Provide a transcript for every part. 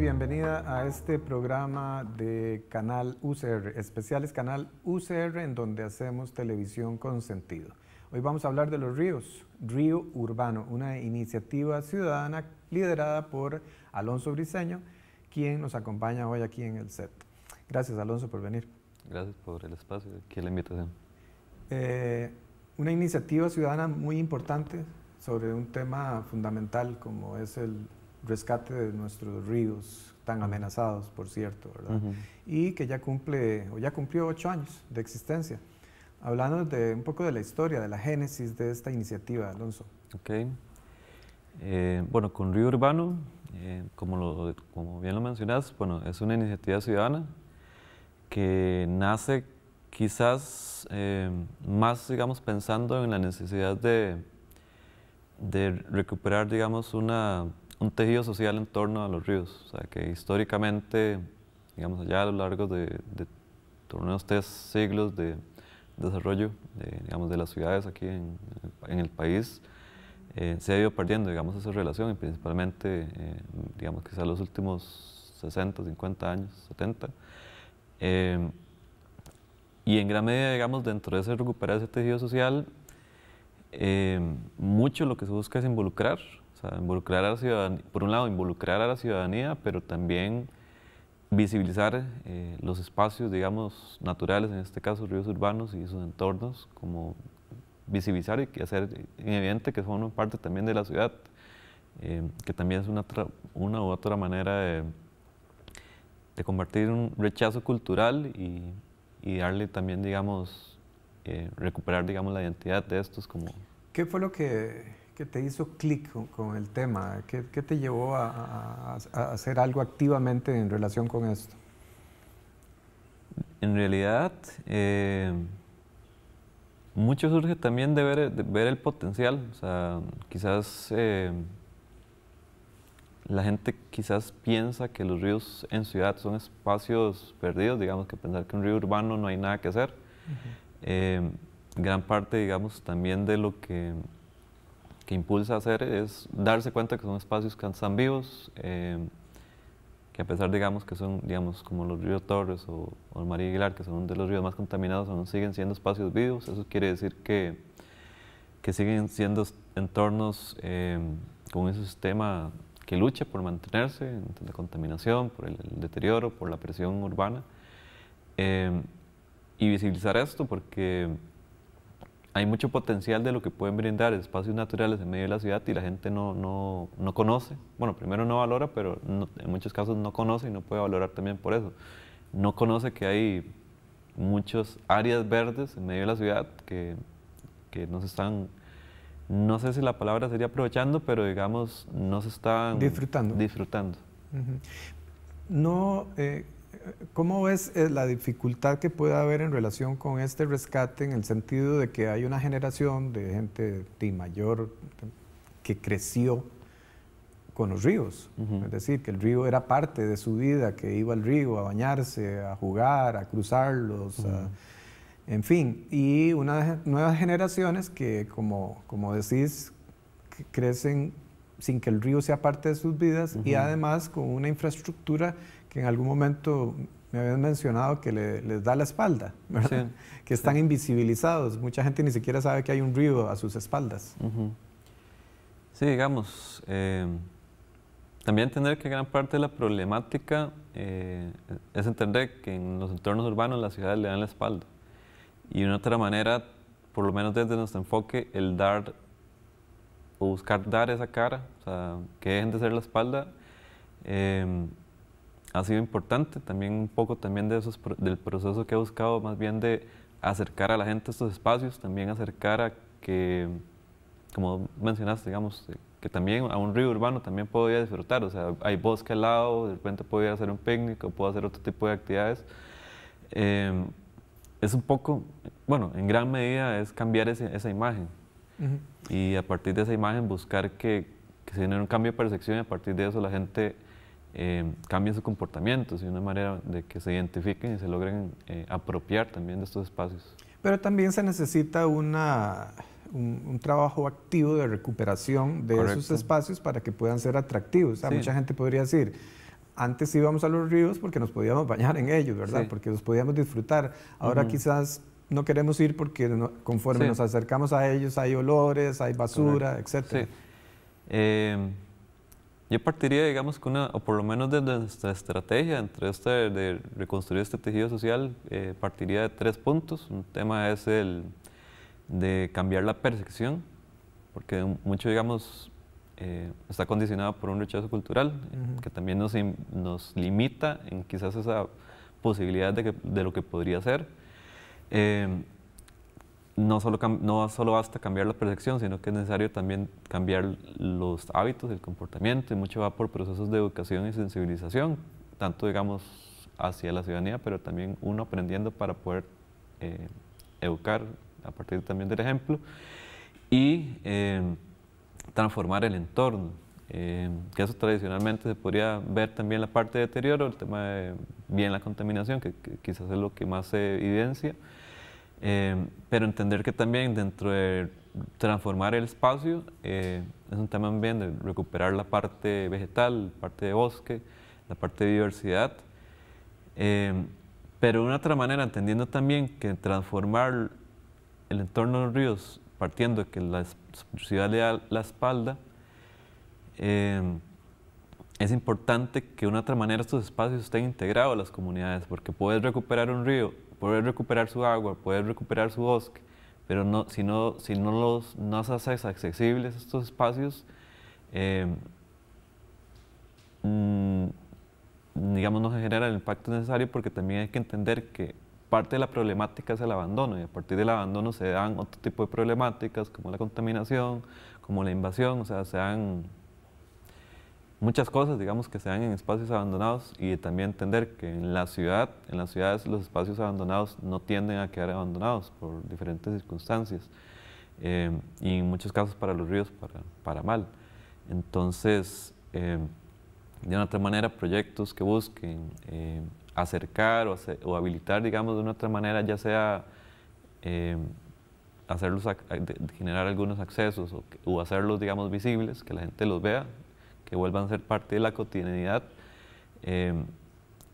bienvenida a este programa de Canal UCR, especiales Canal UCR en donde hacemos televisión con sentido. Hoy vamos a hablar de los ríos, Río Urbano, una iniciativa ciudadana liderada por Alonso Briseño, quien nos acompaña hoy aquí en el set. Gracias Alonso por venir. Gracias por el espacio y la invitación. Eh, una iniciativa ciudadana muy importante sobre un tema fundamental como es el rescate de nuestros ríos tan amenazados, por cierto, ¿verdad? Y que ya cumple, o ya cumplió ocho años de existencia. Hablando de un poco de la historia, de la génesis de esta iniciativa, Alonso. Ok. Eh, bueno, con Río Urbano, eh, como, lo, como bien lo mencionas, bueno, es una iniciativa ciudadana que nace quizás eh, más, digamos, pensando en la necesidad de, de recuperar, digamos, una un tejido social en torno a los ríos, o sea, que históricamente, digamos, allá a lo largo de, de unos tres siglos de desarrollo, de, digamos, de las ciudades aquí en, el país, eh, se ha ido perdiendo, digamos, esa relación y principalmente, eh, digamos, quizá los últimos 60, 50 años, 70. Eh, y en gran medida, digamos, dentro de ese recuperar ese tejido social, eh, mucho lo que se busca es involucrar involucrar a la por un lado, involucrar a la ciudadanía, pero también visibilizar eh, los espacios, digamos, naturales, en este caso ríos urbanos y sus entornos, como visibilizar y hacer evidente que son parte también de la ciudad, eh, que también es una, una u otra manera de, de convertir un rechazo cultural y, y darle también, digamos, eh, recuperar, digamos, la identidad de estos como... ¿Qué fue lo que que te hizo clic con, el tema? ¿Qué, te llevó a, hacer algo activamente en relación con esto? En realidad, eh, mucho surge también de ver, ver, el potencial. O sea, quizás eh, la gente quizás piensa que los ríos en ciudad son espacios perdidos, digamos que pensar que un río urbano no hay nada que hacer. Eh, gran parte, digamos, también de lo que que impulsa a hacer es darse cuenta que son espacios que están vivos, eh, que a pesar, digamos, que son, digamos, como los ríos Torres o, el María Aguilar, que son de los ríos más contaminados, aún siguen siendo espacios vivos. Eso quiere decir que, que siguen siendo entornos eh, con un sistema que lucha por mantenerse, de la contaminación, por el, deterioro, por la presión urbana. Eh, y visibilizar esto porque hay mucho potencial de lo que pueden brindar espacios naturales en medio de la ciudad y la gente no, no, no conoce. Bueno, primero no valora, pero en muchos casos no conoce y no puede valorar también por eso. No conoce que hay muchas áreas verdes en medio de la ciudad que, que no se están, no sé si la palabra sería aprovechando, pero digamos, no se están disfrutando. disfrutando. No, eh, ¿Cómo ves eh, la dificultad que puede haber en relación con este rescate en el sentido de que hay una generación de gente de mayor que creció con los ríos? Es decir, que el río era parte de su vida, que iba al río a bañarse, a jugar, a cruzarlos, en fin. Y unas nuevas generaciones que, como, decís, crecen sin que el río sea parte de sus vidas y además con una infraestructura que en algún momento me habían mencionado que les da la espalda, que están invisibilizados. Mucha gente ni siquiera sabe que hay un río a sus espaldas. Sí, digamos, eh, también entender que gran parte de la problemática eh, es entender que en los entornos urbanos las ciudades le dan la espalda. Y de una otra manera, por lo menos desde nuestro enfoque, el dar o buscar dar esa cara, o sea, que dejen de ser la espalda, eh, ha sido importante, también un poco también de esos, del proceso que he buscado, más bien de acercar a la gente a estos espacios, también acercar a que, como mencionaste, digamos, eh, que también a un río urbano también podía disfrutar, o sea, hay bosque al lado, de repente puedo hacer un picnic o puedo hacer otro tipo de actividades. Em, es un poco, bueno, en gran medida es cambiar esa imagen y a partir de esa imagen buscar que, que se genere un cambio de percepción y a partir de eso la gente eh, cambien su comportamiento, y una manera de que se identifiquen y se logren eh, apropiar también de estos espacios. Pero también se necesita una, un, trabajo activo de recuperación de esos espacios para que puedan ser atractivos. O Mucha gente podría decir, antes íbamos a los ríos porque nos podíamos bañar en ellos, ¿verdad? Porque los podíamos disfrutar. Ahora quizás no queremos ir porque conforme nos acercamos a ellos hay olores, hay basura, etc. Eh, yo partiría, digamos, con una, o por lo menos desde nuestra estrategia, entre esta de reconstruir este tejido social, eh, partiría de tres puntos. Un tema es el de cambiar la percepción, porque mucho, digamos, eh, está condicionado por un rechazo cultural, que también nos, nos, limita en quizás esa posibilidad de, lo que podría ser. Eh, no solo, no basta cambiar la percepción, sino que es necesario también cambiar los hábitos, el comportamiento, y mucho va por procesos de educación y sensibilización, tanto, digamos, hacia la ciudadanía, pero también uno aprendiendo para poder eh, educar a partir también del ejemplo y eh, transformar el entorno. Eh, que eso tradicionalmente se podría ver también la parte de deterioro, el tema de bien la contaminación, que, que quizás es lo que más se evidencia. Em, pero entender que también dentro de transformar el espacio eh, es un tema bien de recuperar la parte vegetal, la parte de bosque, la parte de diversidad, em, pero de una otra manera, entendiendo también que transformar el entorno de los ríos, partiendo de que la ciudad le da la espalda, em, es importante que de una otra manera estos espacios estén integrados a las comunidades, porque puedes recuperar un río poder recuperar su agua, poder recuperar su bosque, pero no, si, no, si no los no haces accesibles estos espacios, eh, mm, digamos, no se genera el impacto necesario porque también hay que entender que parte de la problemática es el abandono y a partir del abandono se dan otro tipo de problemáticas como la contaminación, como la invasión, o sea, se dan muchas cosas, digamos, que se dan en espacios abandonados y también entender que en la ciudad, en las ciudades los espacios abandonados no tienden a quedar abandonados por diferentes circunstancias eh, y en muchos casos para los ríos para, para mal. Entonces, eh, de una otra manera, proyectos que busquen eh, acercar o, habilitar, digamos, de una otra manera, ya sea hacerlos, generar algunos accesos o hacerlos, digamos, visibles, que la gente los vea, que vuelvan a ser parte de la cotidianidad. Eh,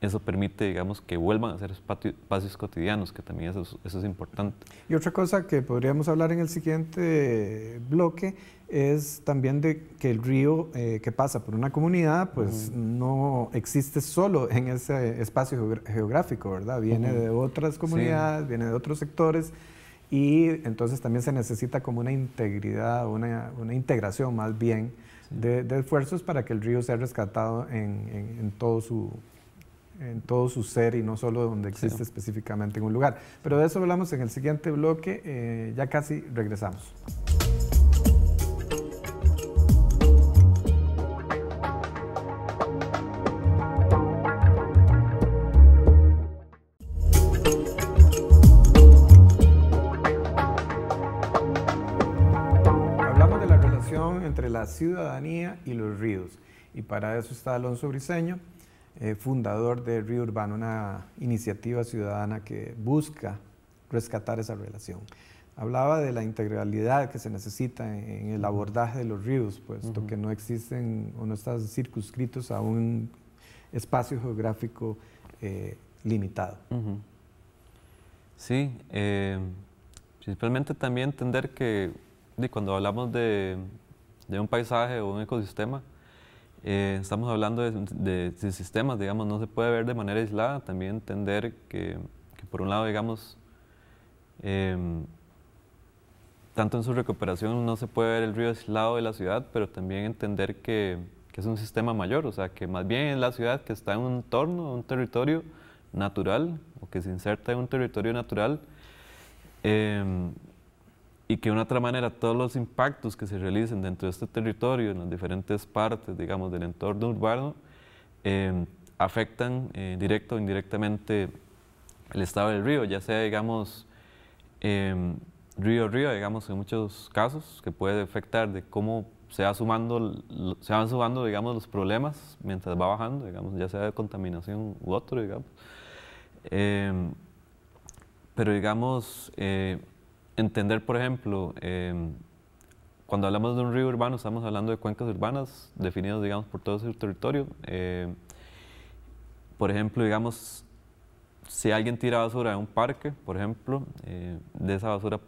eso permite, digamos, que vuelvan a ser espacios cotidianos, que también eso es, importante. Y otra cosa que podríamos hablar en el siguiente bloque es también de que el río eh, que pasa por una comunidad, pues no existe solo en ese espacio geográfico, ¿verdad? Viene de otras comunidades, viene de otros sectores. Y entonces también se necesita como una integridad, una, una integración más bien de, esfuerzos para que el río sea rescatado en, todo su en todo su ser y no solo donde existe específicamente en un lugar. Pero de eso hablamos en el siguiente bloque, eh, ya casi regresamos. ciudadanía y los ríos. Y para eso está Alonso Briseño, eh, fundador de Río Urbano, una iniciativa ciudadana que busca rescatar esa relación. Hablaba de la integralidad que se necesita en, el abordaje de los ríos, puesto que no existen o no están circunscritos a un espacio geográfico eh, limitado. Sí, eh, principalmente también entender que cuando hablamos de, de un paisaje o un ecosistema, eh, estamos hablando de, sistemas, digamos, no se puede ver de manera aislada, también entender que, por un lado, digamos, em, tanto en su recuperación no se puede ver el río aislado de la ciudad, pero también entender que, es un sistema mayor, o sea, que más bien es la ciudad que está en un entorno, un territorio natural, o que se inserta en un territorio natural, em, y que de una otra manera todos los impactos que se realicen dentro de este territorio, en las diferentes partes, digamos, del entorno urbano, em, afectan eh, directo o indirectamente el estado del río, ya sea, digamos, eh, río río, digamos, en muchos casos, que puede afectar de cómo se, sumando, se van sumando, digamos, los problemas mientras va bajando, digamos, ya sea de contaminación u otro, digamos. Em, pero, digamos, eh, entender, por ejemplo, em, cuando hablamos de un río urbano, estamos hablando de cuencas urbanas definidas, digamos, por todo ese territorio. Em, por ejemplo, digamos, si alguien tira basura de un parque, por ejemplo, eh, de esa basura,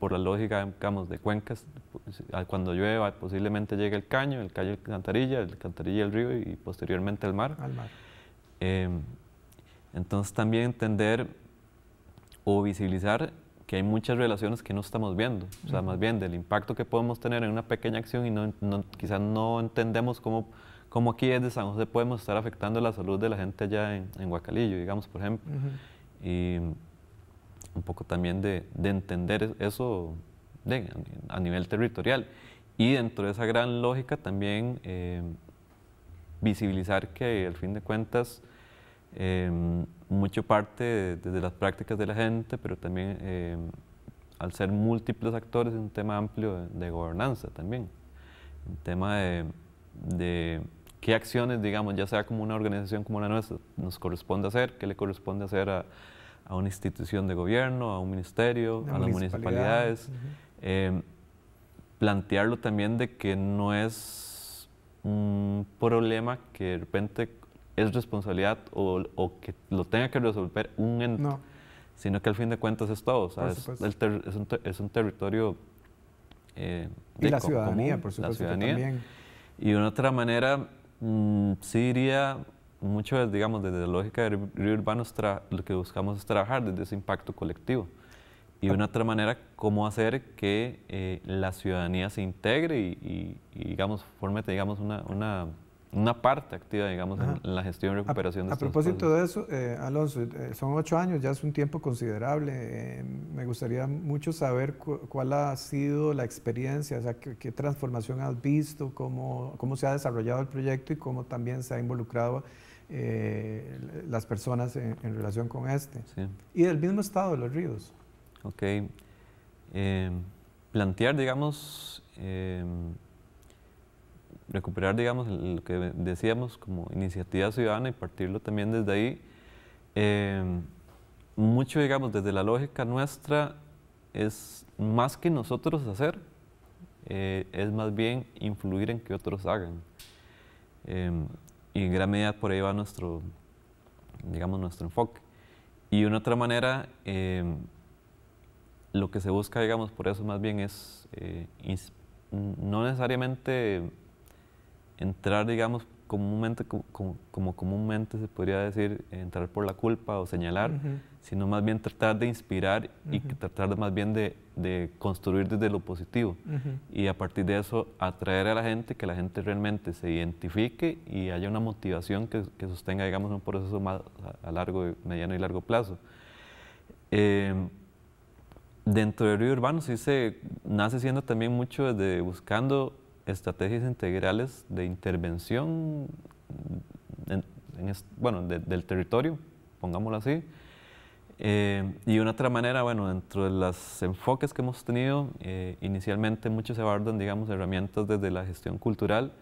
por la lógica, digamos, de cuencas, pues, cuando llueva, posiblemente llegue el caño, el caño cantarilla, el cantarilla, el río y posteriormente el mar. Al mar. Em, entonces, también entender o visibilizar que hay muchas relaciones que no estamos viendo. O sea, más bien del impacto que podemos tener en una pequeña acción y no, quizás no entendemos cómo, cómo aquí desde San José podemos estar afectando la salud de la gente allá en, en Guacalillo, digamos, por ejemplo. Y un poco también de, entender eso a nivel territorial. Y dentro de esa gran lógica también eh, visibilizar que al fin de cuentas Em, mucho parte desde las prácticas de la gente, pero también em, al ser múltiples actores es un tema amplio de, gobernanza también. Un tema de, qué acciones, digamos, ya sea como una organización como la nuestra, nos corresponde hacer, qué le corresponde hacer a, una institución de gobierno, a un ministerio, a las municipalidades. Em, plantearlo también de que no es un problema que de repente es responsabilidad o, o que lo tenga que resolver un ente, sino que al fin de cuentas es todo. O sea, es, un territorio. Eh, y de la ciudadanía, por supuesto. También. Y de una otra manera, mmm, sí diría mucho, digamos, desde la lógica de Río Urbano, lo que buscamos es trabajar desde ese impacto colectivo. Y de una otra manera, cómo hacer que eh, la ciudadanía se integre y, digamos, forme, digamos, una una parte activa, digamos, en la gestión y recuperación a, de A propósito de eso, eh, Alonso, eh, son ocho años, ya es un tiempo considerable. Eh, me gustaría mucho saber cuál ha sido la experiencia, o sea, qué, transformación has visto, cómo, cómo se ha desarrollado el proyecto y cómo también se ha involucrado las personas en, relación con este. Y del mismo estado de los ríos. Ok. plantear, digamos, recuperar, digamos, lo que decíamos como iniciativa ciudadana y partirlo también desde ahí. Eh, mucho, digamos, desde la lógica nuestra es más que nosotros hacer, eh, es más bien influir en que otros hagan. Em, y en gran medida por ahí va nuestro, digamos, nuestro enfoque. Y una otra manera, em, lo que se busca, digamos, por eso más bien es eh, no necesariamente entrar, digamos, comúnmente, como, comúnmente se podría decir, entrar por la culpa o señalar, sino más bien tratar de inspirar y tratar de, más bien de, construir desde lo positivo. Y a partir de eso, atraer a la gente, que la gente realmente se identifique y haya una motivación que, sostenga, digamos, un proceso más a largo, mediano y largo plazo. Em, dentro del río urbano sí se nace siendo también mucho desde buscando estrategias integrales de intervención bueno, del territorio, pongámoslo así. Eh, y una otra manera, bueno, dentro de los enfoques que hemos tenido, eh, inicialmente muchos se abordan, digamos, herramientas desde la gestión cultural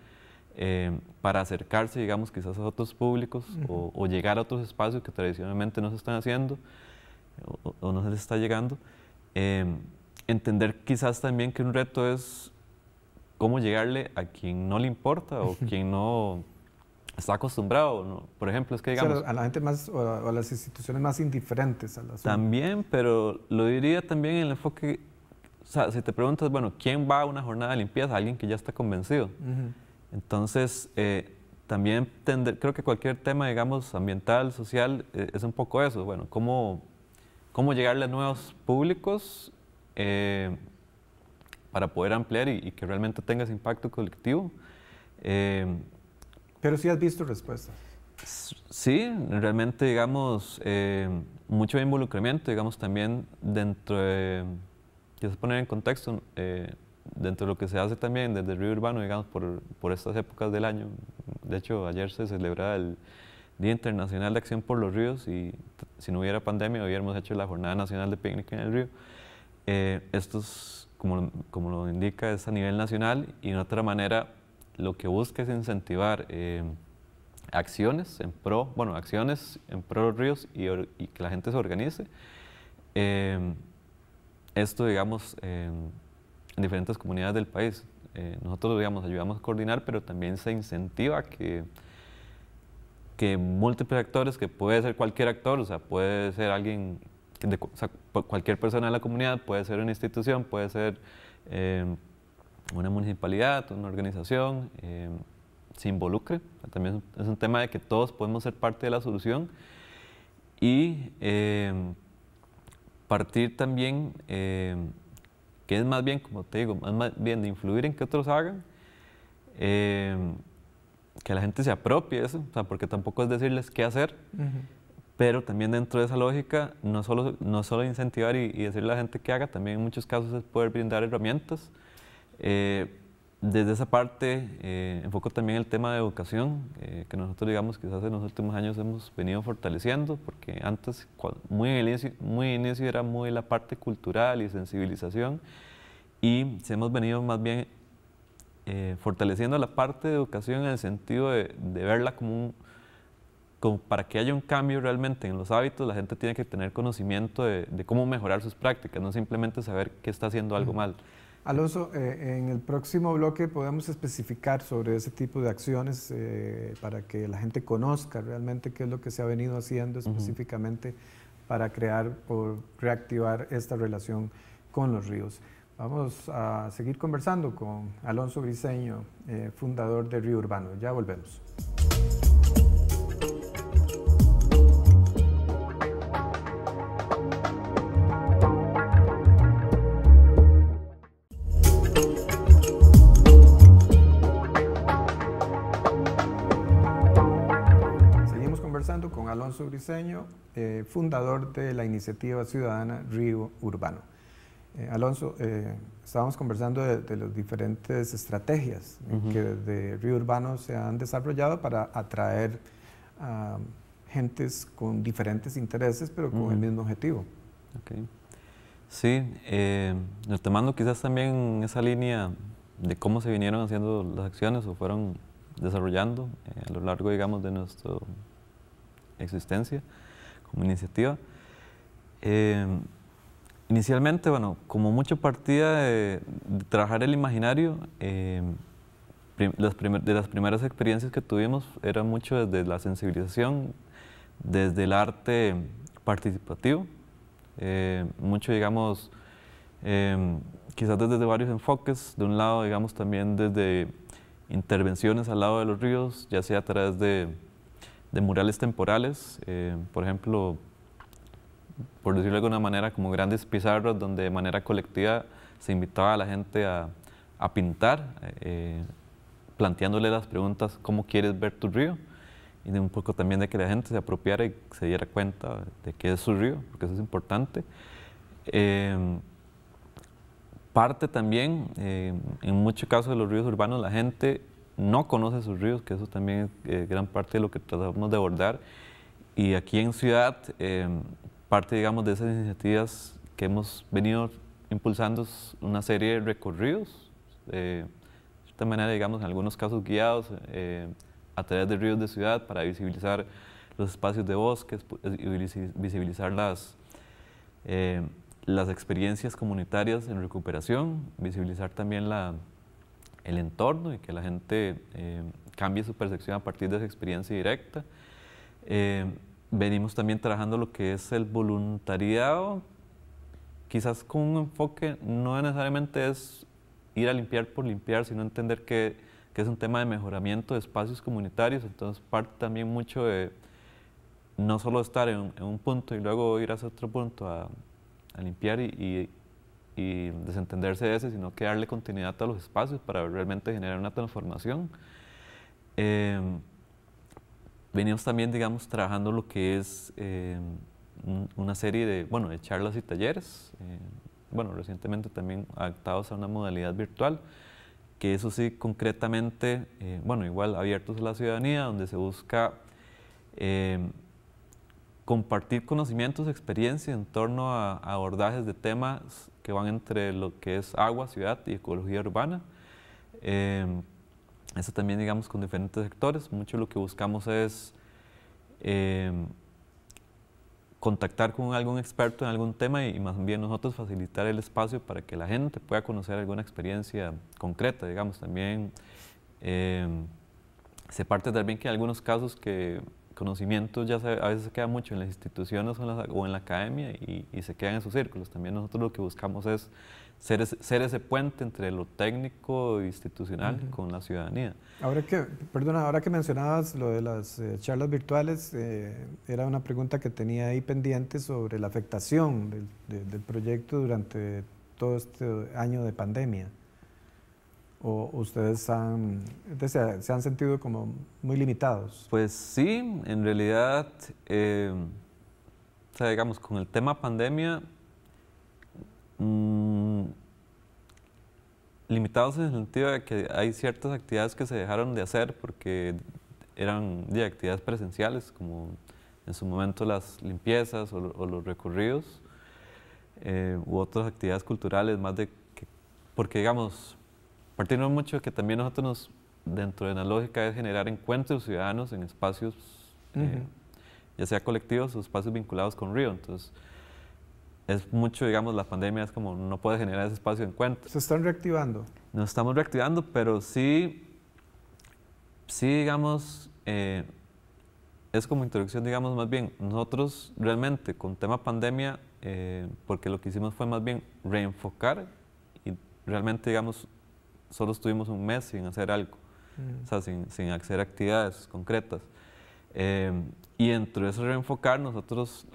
eh, para acercarse, digamos, quizás a otros públicos o, llegar a otros espacios que tradicionalmente no se están haciendo o, o no se les está llegando. entender quizás también que un reto es cómo llegarle a quien no le importa o quien no está acostumbrado. Por ejemplo, es que digamos... a la gente más, o a, las instituciones más indiferentes. A las... También, pero lo diría también en el enfoque... O sea, si te preguntas, bueno, ¿quién va a una jornada de limpieza? Alguien que ya está convencido. Entonces, eh, también creo que cualquier tema, digamos, ambiental, social, eh, es un poco eso. Bueno, cómo, cómo llegarle a nuevos públicos eh, para poder ampliar y, que realmente tenga ese impacto colectivo. Eh, Pero sí has visto respuestas. Sí, realmente, digamos, eh, mucho involucramiento, digamos, también dentro de, quiero poner en contexto, eh, dentro de lo que se hace también desde el Río Urbano, digamos, por, por, estas épocas del año. De hecho, ayer se celebraba el Día Internacional de Acción por los Ríos y si no hubiera pandemia hubiéramos hecho la Jornada Nacional de Picnic en el Río. estos como, como lo indica, es a nivel nacional y en otra manera lo que busca es incentivar eh, acciones en pro, bueno, acciones en pro de los ríos y, que la gente se organice. Eh, esto, digamos, en diferentes comunidades del país. Eh, nosotros, digamos, ayudamos a coordinar, pero también se incentiva que, que múltiples actores, que puede ser cualquier actor, o sea, puede ser alguien cualquier persona de la comunidad, puede ser una institución, puede ser eh, una municipalidad, una organización, eh, se involucre. También es un tema de que todos podemos ser parte de la solución y eh, partir también, que es más bien, como te digo, más, bien de influir en que otros hagan que la gente se apropie eso, porque tampoco es decirles qué hacer, pero también dentro de esa lógica, no solo, no solo incentivar y, decirle a la gente que haga, también en muchos casos es poder brindar herramientas. Eh, desde esa parte eh, enfoco también el tema de educación, eh, que nosotros digamos quizás en los últimos años hemos venido fortaleciendo, porque antes muy en inicio, muy era muy la parte cultural y sensibilización, y hemos venido más bien fortaleciendo la parte de educación en el sentido de, de verla como un para que haya un cambio realmente en los hábitos, la gente tiene que tener conocimiento de, cómo mejorar sus prácticas, no simplemente saber que está haciendo algo mal. Alonso, eh, en el próximo bloque podemos especificar sobre ese tipo de acciones eh, para que la gente conozca realmente qué es lo que se ha venido haciendo específicamente para crear o reactivar esta relación con los ríos. Vamos a seguir conversando con Alonso Briseño, eh, fundador de Río Urbano. Ya volvemos. Seguimos conversando con Alonso Briseño, eh, fundador de la iniciativa ciudadana Río Urbano. Eh, Alonso, eh, estábamos conversando de, las diferentes estrategias que desde Río Urbano se han desarrollado para atraer a gentes con diferentes intereses, pero con el mismo objetivo. Okay. Sí, eh, retomando quizás también esa línea de cómo se vinieron haciendo las acciones o fueron desarrollando eh, a lo largo, digamos, de nuestra existencia como iniciativa. Eh, inicialmente, bueno, como mucho partía de, trabajar el imaginario, eh, de las primeras experiencias que tuvimos era mucho desde la sensibilización, desde el arte participativo, eh, mucho, digamos, eh, quizás desde varios enfoques. De un lado, digamos, también desde intervenciones al lado de los ríos, ya sea a través de, murales temporales, eh, por ejemplo, por decirlo de alguna manera, como grandes pizarras donde de manera colectiva se invitaba a la gente a pintar, planteándole las preguntas, ¿cómo quieres ver tu río? y de un poco también de que la gente se apropiara y se diera cuenta de que es su río, porque eso es importante. Em, parte también, em, en muchos casos de los ríos urbanos, la gente no conoce sus ríos, que eso también es eh, gran parte de lo que tratamos de abordar. Y aquí en Ciudad, em, parte, digamos, de esas iniciativas que hemos venido impulsando es una serie de recorridos, eh, de cierta manera, digamos, en algunos casos guiados a través de ríos de ciudad para visibilizar los espacios de bosques y visibilizar las, eh, las experiencias comunitarias en recuperación, visibilizar también la, el entorno y que la gente eh, cambie su percepción a partir de esa experiencia directa. Eh, venimos también trabajando lo que es el voluntariado, quizás con un enfoque no necesariamente es ir a limpiar por limpiar, sino entender que es un tema de mejoramiento de espacios comunitarios, entonces parte también mucho de no solo estar en, un punto y luego ir hacia otro punto a, limpiar y, desentenderse de ese, sino que darle continuidad a los espacios para realmente generar una transformación. Em, venimos también, digamos, trabajando lo que es em, una serie de, bueno, de charlas y talleres, eh, bueno, recientemente también adaptados a una modalidad virtual que eso sí concretamente, eh, bueno, igual abiertos a la ciudadanía, donde se busca eh, compartir conocimientos, experiencias en torno a, abordajes de temas que van entre lo que es agua, ciudad y ecología urbana. Eh, eso también, digamos, con diferentes sectores. Mucho lo que buscamos es contactar con algún experto en algún tema y, más bien nosotros facilitar el espacio para que la gente pueda conocer alguna experiencia concreta, digamos, también em, se parte también que hay algunos casos que conocimiento ya a veces se queda mucho en las instituciones o en la, academia y, y, se quedan en sus círculos. También nosotros lo que buscamos es ser ese, puente entre lo técnico e institucional con la ciudadanía. Ahora que, perdona, ahora que mencionabas lo de las eh, charlas virtuales, eh, era una pregunta que tenía ahí pendiente sobre la afectación del, proyecto durante todo este año de pandemia. ¿O ustedes se, han sentido como muy limitados? Pues sí, en realidad, eh, digamos, con el tema pandemia, Mm, limitados en el sentido de que hay ciertas actividades que se dejaron de hacer porque eran actividades presenciales, como en su momento las limpiezas o, los recorridos, eh, u otras actividades culturales, más de que, porque digamos, partimos mucho de que también nosotros nos, dentro de la lógica de generar encuentros ciudadanos en espacios, eh, ya sea colectivos o espacios vinculados con Río, entonces es mucho, digamos, la pandemia es como no puede generar ese espacio de encuentro. ¿Se están reactivando? Nos estamos reactivando, pero sí, sí, digamos, eh, es como introducción, digamos, más bien, nosotros realmente con tema pandemia, eh, porque lo que hicimos fue más bien reenfocar y realmente, digamos, solo estuvimos un mes sin hacer algo, mm. o sea, sin, sin actividades concretas. Eh, y dentro de reenfocar, nosotros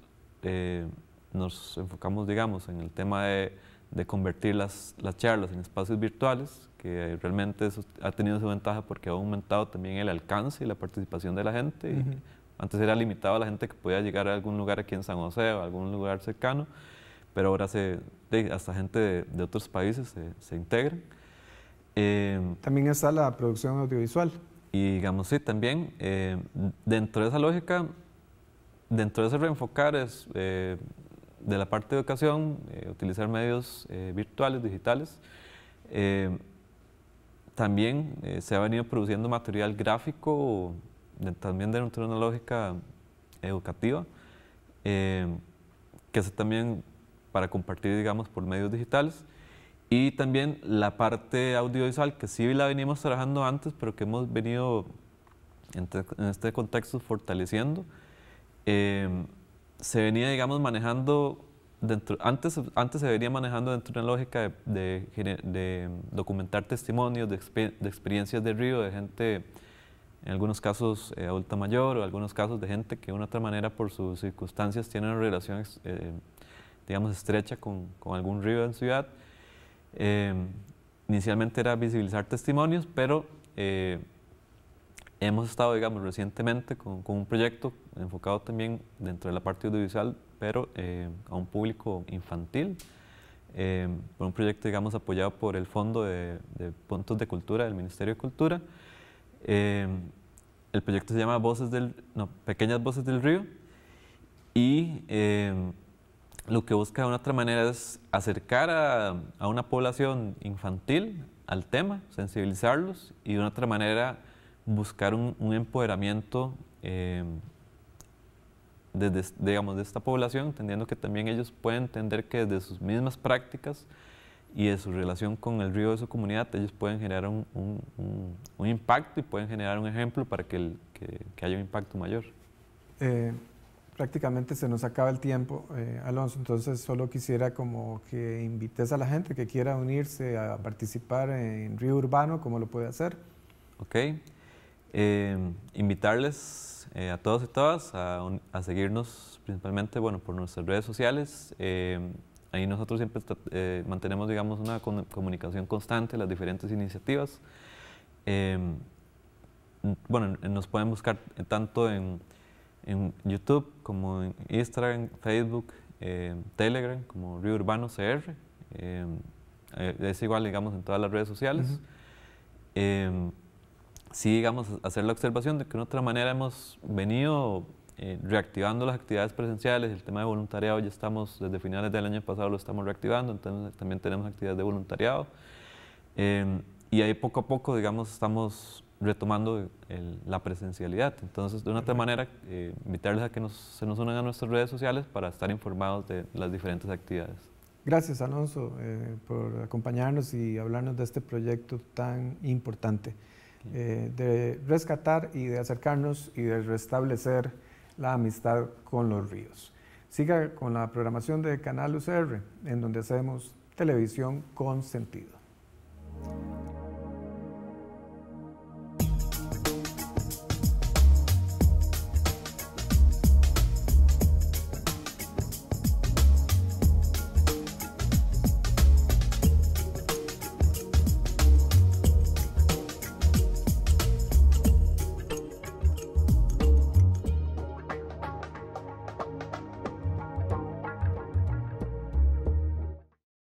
nos enfocamos, digamos, en el tema de, de convertir las, las, charlas en espacios virtuales, que realmente ha tenido su ventaja porque ha aumentado también el alcance y la participación de la gente. Antes era limitado a la gente que podía llegar a algún lugar aquí en San José o algún lugar cercano, pero ahora se, hasta gente de, otros países se, se integra. Eh, también está la producción audiovisual. Y digamos, sí, también eh, dentro de esa lógica, dentro de ese reenfocar es... Eh, de la parte de educación, eh, utilizar medios eh, virtuales, digitales. Eh, también se ha venido produciendo material gráfico, también de una educativa, que es también para compartir, digamos, por medios digitales. Y también la parte audiovisual, que sí la venimos trabajando antes, pero que hemos venido en, este, este contexto fortaleciendo se venía, digamos, manejando dentro, antes, antes se venía manejando dentro de una lógica de, documentar testimonios, de, experiencias de río, de gente, en algunos casos eh, adulta mayor, o algunos casos de gente que de una otra manera por sus circunstancias tiene una relación, eh, digamos, estrecha con, algún río en ciudad. Eh, inicialmente era visibilizar testimonios, pero Hemos estado, digamos, recientemente con, un proyecto enfocado también dentro de la parte audiovisual, pero eh, a un público infantil, eh, un proyecto, digamos, apoyado por el Fondo de, Puntos de Cultura del Ministerio de Cultura. Eh, el proyecto se llama Voces del, no, Pequeñas Voces del Río y eh, lo que busca de una otra manera es acercar a, a una población infantil al tema, sensibilizarlos y de una otra manera buscar un, empoderamiento desde, em, digamos, de esta población, entendiendo que también ellos pueden entender que desde sus mismas prácticas y de su relación con el río de su comunidad, ellos pueden generar un, impacto y pueden generar un ejemplo para que, el, que, haya un impacto mayor. Eh, prácticamente se nos acaba el tiempo, eh, Alonso, entonces solo quisiera como que invites a la gente que quiera unirse a participar en Río Urbano, como lo puede hacer. Ok, eh, invitarles eh, a todos y todas a, seguirnos principalmente bueno, por nuestras redes sociales. Eh, ahí nosotros siempre mantenemos digamos, una comunicación constante, las diferentes iniciativas. bueno, nos pueden buscar tanto en, en YouTube como en Instagram, Facebook, Telegram, como Río Urbano CR. es igual, digamos, en todas las redes sociales sí, digamos, hacer la observación de que de otra manera hemos venido eh, reactivando las actividades presenciales, el tema de voluntariado ya estamos, desde finales del año pasado lo estamos reactivando, entonces también tenemos actividades de voluntariado. Em, y ahí poco a poco, digamos, estamos retomando la presencialidad. Entonces, de una otra manera, eh, invitarles a que se nos unan a nuestras redes sociales para estar informados de las diferentes actividades. Gracias, Alonso, eh, por acompañarnos y hablarnos de este proyecto tan importante. Eh, de rescatar y de acercarnos y de restablecer la amistad con los ríos. Siga con la programación de Canal UCR, en donde hacemos televisión con sentido.